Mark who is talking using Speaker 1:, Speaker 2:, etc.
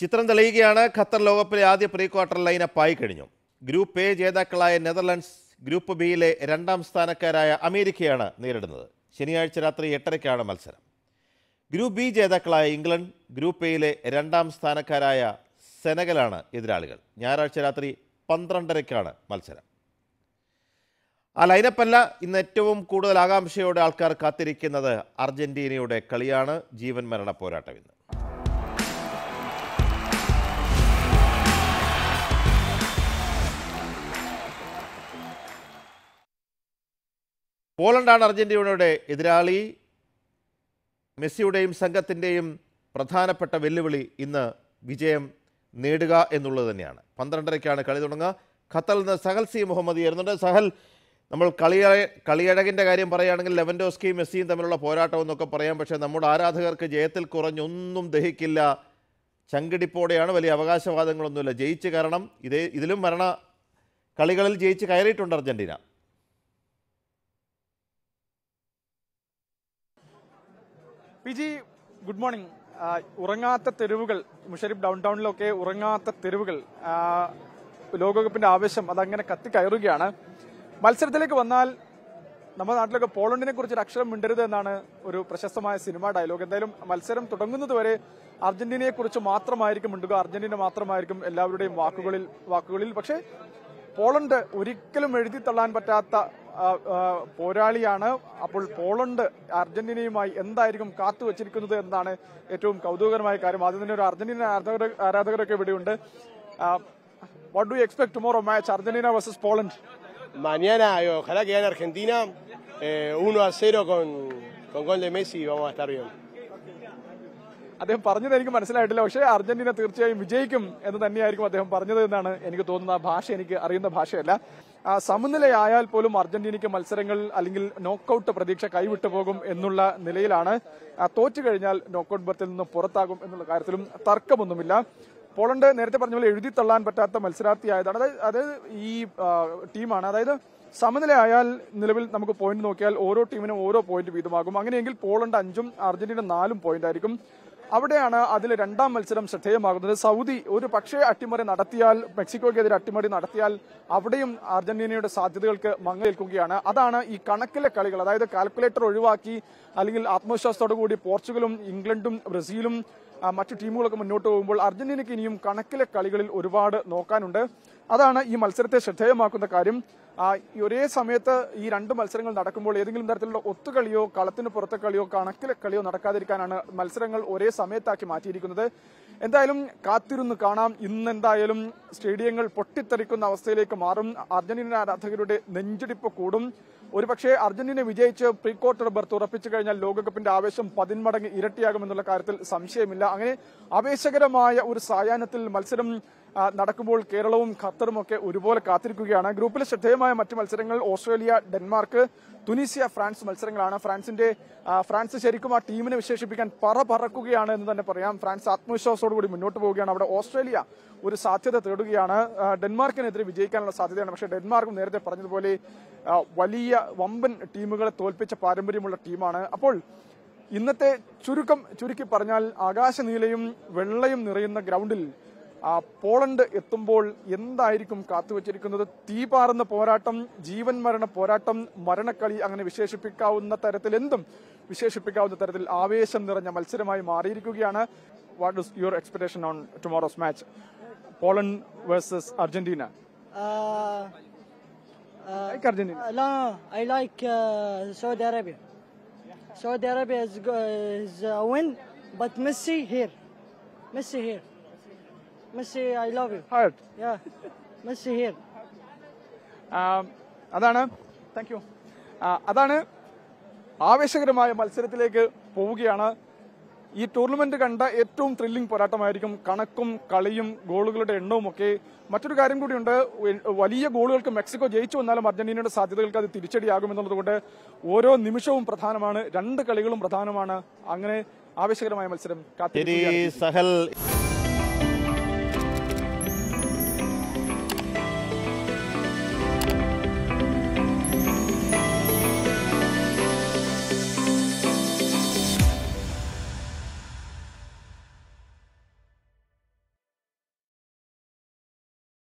Speaker 1: ചിത്രം തെളിയുകയാണ് ഖത്തർ ലോകകപ്പിലെ ആദ്യ പ്രീ ക്വാർട്ടർ ആയി കഴിഞ്ഞു ഗ്രൂപ്പ് എ ജേതാക്കളായ നെതർലൻഡ്സ് ഗ്രൂപ്പ് ബിയിലെ രണ്ടാം സ്ഥാനക്കാരായ അമേരിക്കയാണ് നേരിടുന്നത് ശനിയാഴ്ച രാത്രി എട്ടരയ്ക്കാണ് മത്സരം ഗ്രൂപ്പ് ബി ജേതാക്കളായ ഇംഗ്ലണ്ട് ഗ്രൂപ്പ് എയിലെ രണ്ടാം സ്ഥാനക്കാരായ സെനഗലാണ് എതിരാളികൾ ഞായറാഴ്ച രാത്രി പന്ത്രണ്ടരയ്ക്കാണ് മത്സരം ആ ലൈനപ്പല്ല ഇന്ന് ഏറ്റവും കൂടുതൽ ആകാംക്ഷയോടെ ആൾക്കാർ കാത്തിരിക്കുന്നത് അർജന്റീനയുടെ കളിയാണ് ജീവൻ മരണ പോരാട്ടം ഇന്ന് പോളണ്ടാണ് അർജൻറ്റീനയുടെ എതിരാളി മെസ്സിയുടെയും സംഘത്തിൻ്റെയും പ്രധാനപ്പെട്ട വെല്ലുവിളി ഇന്ന് വിജയം നേടുക എന്നുള്ളത് തന്നെയാണ് പന്ത്രണ്ടരയ്ക്കാണ് കളി തുടങ്ങുക ഖത്തറിൽ നിന്ന് സഹൽ സി മുഹമ്മദ് ചേരുന്നുണ്ട് സഹൽ നമ്മൾ കളിയ കളിയഴകിൻ്റെ കാര്യം പറയുകയാണെങ്കിൽ ലെവൻഡോസ്കിയും മെസ്സിയും തമ്മിലുള്ള പോരാട്ടം എന്നൊക്കെ പറയാം പക്ഷേ നമ്മുടെ ആരാധകർക്ക് ജയത്തിൽ കുറഞ്ഞൊന്നും ദഹിക്കില്ല ചങ്കിടിപ്പോടെയാണ് വലിയ അവകാശവാദങ്ങളൊന്നുമില്ല ജയിച്ച് കാരണം ഇതേ ഇതിലും മരണ കളികളിൽ ജയിച്ച് കയറിയിട്ടുണ്ട് അർജൻറ്റീന
Speaker 2: വിജി ഗുഡ് മോർണിംഗ് ഉറങ്ങാത്ത തെരുവുകൾ മുഷരിഫ് ഡൗൺ ടൗണിലൊക്കെ ഉറങ്ങാത്ത തെരുവുകൾ ലോകകപ്പിന്റെ ആവശ്യം അതങ്ങനെ കത്തിക്കയറുകയാണ് മത്സരത്തിലേക്ക് വന്നാൽ നമ്മുടെ നാട്ടിലൊക്കെ പോളണ്ടിനെ കുറിച്ച് ഒരു അക്ഷരം മിണ്ടരുത് എന്നാണ് ഒരു പ്രശസ്തമായ സിനിമ ഡയലോഗ് എന്തായാലും മത്സരം തുടങ്ങുന്നത് വരെ അർജന്റീനയെ കുറിച്ച് മാത്രമായിരിക്കും മിണ്ടുക അർജന്റീന മാത്രമായിരിക്കും എല്ലാവരുടെയും വാക്കുകളിൽ വാക്കുകളിൽ പക്ഷേ പോളണ്ട് ഒരിക്കലും എഴുതി തള്ളാൻ പറ്റാത്ത പോരാളിയാണ് അപ്പോൾ പോളണ്ട് അർജന്റീനയുമായി എന്തായിരിക്കും കാത്തു കാത്തുവച്ചിരിക്കുന്നത് എന്നാണ് ഏറ്റവും കൗതുകകരമായ കാര്യം അത് തന്നെ ഒരു അർജന്റീന ആരാധകരൊക്കെ ഇവിടെയുണ്ട് what do expect tomorrow match Argentina versus Poland Mañana yo eh, ojalá que gane Argentina, eh, 1 a 0 con, con gol de Messi y vamos a estar bien. അദ്ദേഹം പറഞ്ഞത് എനിക്ക് മനസ്സിലായിട്ടില്ല പക്ഷേ അർജന്റീന തീർച്ചയായും വിജയിക്കും എന്ന് തന്നെയായിരിക്കും അദ്ദേഹം പറഞ്ഞത് എന്നാണ് എനിക്ക് തോന്നുന്ന ഭാഷ എനിക്ക് അറിയുന്ന ഭാഷയല്ല സമനിലയായാൽ പോലും അർജന്റീനയ്ക്ക് മത്സരങ്ങൾ അല്ലെങ്കിൽ നോക്കൌട്ട് പ്രതീക്ഷ കൈവിട്ടു പോകും എന്നുള്ള നിലയിലാണ് തോറ്റു കഴിഞ്ഞാൽ നോക്കൌട്ട് ബർത്തിൽ നിന്ന് പുറത്താകും എന്നുള്ള കാര്യത്തിലും തർക്കമൊന്നുമില്ല പോളണ്ട് നേരത്തെ പറഞ്ഞ പോലെ എഴുതി തള്ളാൻ പറ്റാത്ത മത്സരാർത്ഥിയായതാണ് അതായത് അതായത് ഈ ടീമാണ് അതായത് സമനിലയായാൽ നിലവിൽ നമുക്ക് പോയിന്റ് നോക്കിയാൽ ഓരോ ടീമിനും ഓരോ പോയിന്റ് വീതമാകും അങ്ങനെയെങ്കിൽ പോളണ്ട് അഞ്ചും അർജന്റീന നാലും പോയിന്റ് ആയിരിക്കും അവിടെയാണ് അതിൽ രണ്ടാം മത്സരം ശ്രദ്ധേയമാകുന്നത് സൗദി ഒരു പക്ഷേ അട്ടിമറി നടത്തിയാൽ മെക്സിക്കോയ്ക്കെതിരെ അട്ടിമറി നടത്തിയാൽ അവിടെയും അർജന്റീനയുടെ സാധ്യതകൾക്ക് മങ്ങലേൽക്കുകയാണ് അതാണ് ഈ കണക്കിലെ കളികൾ അതായത് കാൽക്കുലേറ്റർ ഒഴിവാക്കി അല്ലെങ്കിൽ ആത്മവിശ്വാസത്തോടു കൂടി പോർച്ചുഗലും ഇംഗ്ലണ്ടും ബ്രസീലും മറ്റു ടീമുകളൊക്കെ മുന്നോട്ട് പോകുമ്പോൾ അർജന്റീനയ്ക്ക് ഇനിയും കണക്കിലെ കളികളിൽ ഒരുപാട് നോക്കാനുണ്ട് അതാണ് ഈ മത്സരത്തെ ശ്രദ്ധേയമാക്കുന്ന കാര്യം ഒരേ സമയത്ത് ഈ രണ്ട് മത്സരങ്ങൾ നടക്കുമ്പോൾ ഏതെങ്കിലും തരത്തിലുള്ള ഒത്തുകളിയോ കളത്തിന് പുറത്തെ കളിയോ കണക്കിലെ കളിയോ നടക്കാതിരിക്കാനാണ് മത്സരങ്ങൾ ഒരേ സമയത്താക്കി മാറ്റിയിരിക്കുന്നത് എന്തായാലും കാത്തിരുന്ന് കാണാം ഇന്ന് എന്തായാലും സ്റ്റേഡിയങ്ങൾ പൊട്ടിത്തെറിക്കുന്ന അവസ്ഥയിലേക്ക് മാറും അർജന്റീന ആരാധകരുടെ നെഞ്ചിടിപ്പ് കൂടും ഒരുപക്ഷെ അർജന്റീന വിജയിച്ച് പ്രീ ക്വാർട്ടർ ബർത്ത് ഉറപ്പിച്ചു കഴിഞ്ഞാൽ ലോകകപ്പിന്റെ ആവേശം പതിന്മടങ്ങ് ഇരട്ടിയാകുമെന്നുള്ള കാര്യത്തിൽ സംശയമില്ല അങ്ങനെ ആവേശകരമായ ഒരു സായാഹ്നത്തിൽ മത്സരം നടക്കുമ്പോൾ കേരളവും ഖത്തറും ഒക്കെ ഒരുപോലെ കാത്തിരിക്കുകയാണ് ഗ്രൂപ്പിലെ ശ്രദ്ധേയമായ മറ്റ് മത്സരങ്ങൾ ഓസ്ട്രേലിയ ഡെൻമാർക്ക് തുനീസിയ ഫ്രാൻസ് മത്സരങ്ങളാണ് ഫ്രാൻസിന്റെ ഫ്രാൻസ് ശരിക്കും ആ ടീമിനെ വിശേഷിപ്പിക്കാൻ പറ പറക്കുകയാണ് എന്ന് തന്നെ പറയാം ഫ്രാൻസ് ആത്മവിശ്വാസത്തോടുകൂടി മുന്നോട്ട് പോവുകയാണ് അവിടെ ഓസ്ട്രേലിയ ഒരു സാധ്യത തേടുകയാണ് ഡെൻമാർക്കിനെതിരെ വിജയിക്കാനുള്ള സാധ്യതയാണ് പക്ഷേ ഡെൻമാർക്കും നേരത്തെ പറഞ്ഞതുപോലെ വലിയ വമ്പൻ ടീമുകളെ തോൽപ്പിച്ച പാരമ്പര്യമുള്ള ടീമാണ് അപ്പോൾ ഇന്നത്തെ ചുരുക്കം ചുരുക്കി പറഞ്ഞാൽ ആകാശനീലയും വെള്ളയും നിറയുന്ന ഗ്രൗണ്ടിൽ ആ പോളണ്ട് എത്തുമ്പോൾ എന്തായിരിക്കും കാത്തുവച്ചിരിക്കുന്നത് തീപാറുന്ന പോരാട്ടം ജീവൻ മരണ പോരാട്ടം മരണക്കളി അങ്ങനെ വിശേഷിപ്പിക്കാവുന്ന തരത്തിൽ എന്തും വിശേഷിപ്പിക്കാവുന്ന തരത്തിൽ ആവേശം നിറഞ്ഞ മത്സരമായി മാറിയിരിക്കുകയാണ് what is your expectation on tomorrow's match Poland versus Argentina Saudi Arabia Saudi Arabia like uh, Saudi Arabia. Saudi uh, Messi I love you heart yeah Messi here അതാണ് താങ്ക് യു uh, അതാണ് ആവേശകരമായ മത്സരത്തിലേക്ക് പോവുകയാണ് ഈ tournament കണ്ട ഏറ്റവും thrilling പോരാട്ടമായിരിക്കും കണക്കും കളിയും ഗോളുകളുടെ എണ്ണവും ഒക്കെ മറ്റൊരു കാര്യം കൂടിയുണ്ട് വലിയ ഗോളുകൾക്ക് മെക്സിക്കോ ജയിച്ചു വന്നാലും അർജന്റീനയുടെ സാധ്യതകൾക്ക് അത് തിരിച്ചടിയാകുമെന്നുള്ളതുകൊണ്ട് ഓരോ നിമിഷവും പ്രധാനമാണ് രണ്ട് കളികളും പ്രധാനമാണ് അങ്ങനെ ആവേശകരമായ മത്സരം
Speaker 1: കാത്തിരി സഹൽ